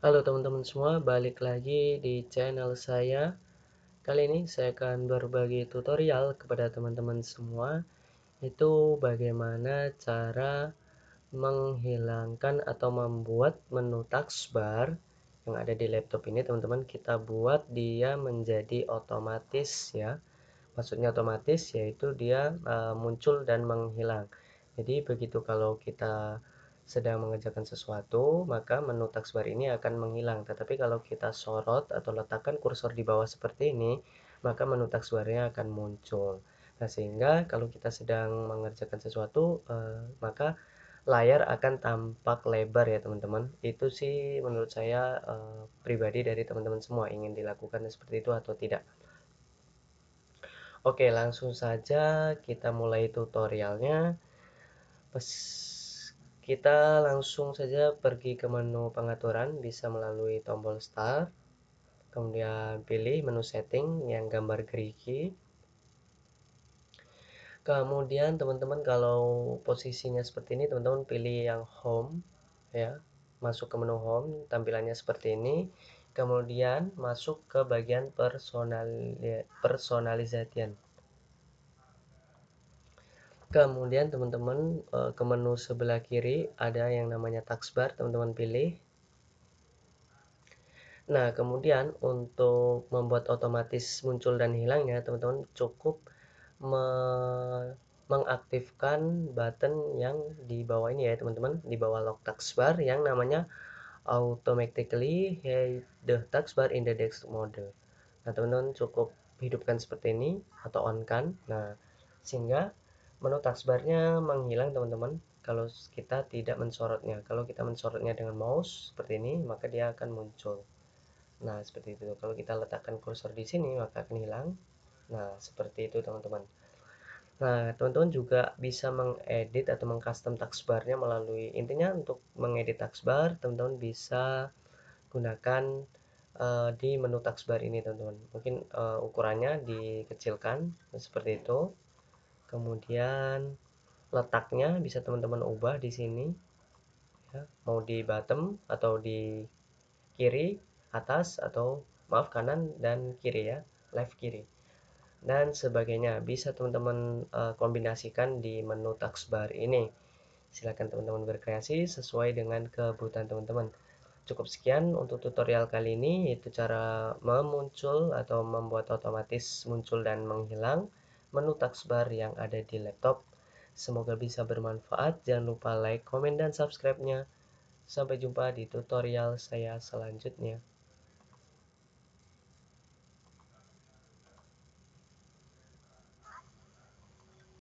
Halo teman-teman semua, balik lagi di channel saya. Kali ini saya akan berbagi tutorial kepada teman-teman semua itu bagaimana cara menghilangkan atau membuat menu taskbar yang ada di laptop ini teman-teman kita buat dia menjadi otomatis ya. Maksudnya otomatis yaitu dia uh, muncul dan menghilang. Jadi begitu kalau kita sedang mengerjakan sesuatu, maka menu taskbar ini akan menghilang. Tetapi kalau kita sorot atau letakkan kursor di bawah seperti ini, maka menu taskbarnya akan muncul. Nah, sehingga kalau kita sedang mengerjakan sesuatu, eh, maka layar akan tampak lebar ya teman-teman itu sih menurut saya eh, pribadi dari teman-teman semua ingin dilakukan seperti itu atau tidak oke langsung saja kita mulai tutorialnya kita langsung saja pergi ke menu pengaturan, bisa melalui tombol start, kemudian pilih menu setting yang gambar gerigi. Kemudian teman-teman kalau posisinya seperti ini, teman-teman pilih yang home, ya, masuk ke menu home, tampilannya seperti ini. Kemudian masuk ke bagian personal personalization kemudian teman-teman eh, ke menu sebelah kiri ada yang namanya taskbar teman-teman pilih nah kemudian untuk membuat otomatis muncul dan hilang ya teman-teman cukup me mengaktifkan button yang di bawah ini ya teman-teman di bawah lock taskbar yang namanya automatically hide the taskbar in the desktop mode nah teman-teman cukup hidupkan seperti ini atau on kan nah sehingga menu taskbarnya menghilang teman-teman kalau kita tidak mensorotnya kalau kita mensorotnya dengan mouse seperti ini maka dia akan muncul nah seperti itu kalau kita letakkan kursor di sini maka akan hilang nah seperti itu teman-teman Nah, teman-teman juga bisa mengedit atau mengcustom taskbarnya melalui intinya untuk mengedit taskbar, teman-teman bisa gunakan uh, di menu taskbar ini, teman-teman. Mungkin uh, ukurannya dikecilkan seperti itu kemudian letaknya bisa teman-teman ubah di sini ya, mau di bottom atau di kiri atas atau maaf kanan dan kiri ya left kiri dan sebagainya bisa teman-teman uh, kombinasikan di menu taskbar ini silahkan teman-teman berkreasi sesuai dengan kebutuhan teman-teman cukup sekian untuk tutorial kali ini itu cara memuncul atau membuat otomatis muncul dan menghilang menu taskbar yang ada di laptop. Semoga bisa bermanfaat. Jangan lupa like, komen, dan subscribe-nya. Sampai jumpa di tutorial saya selanjutnya.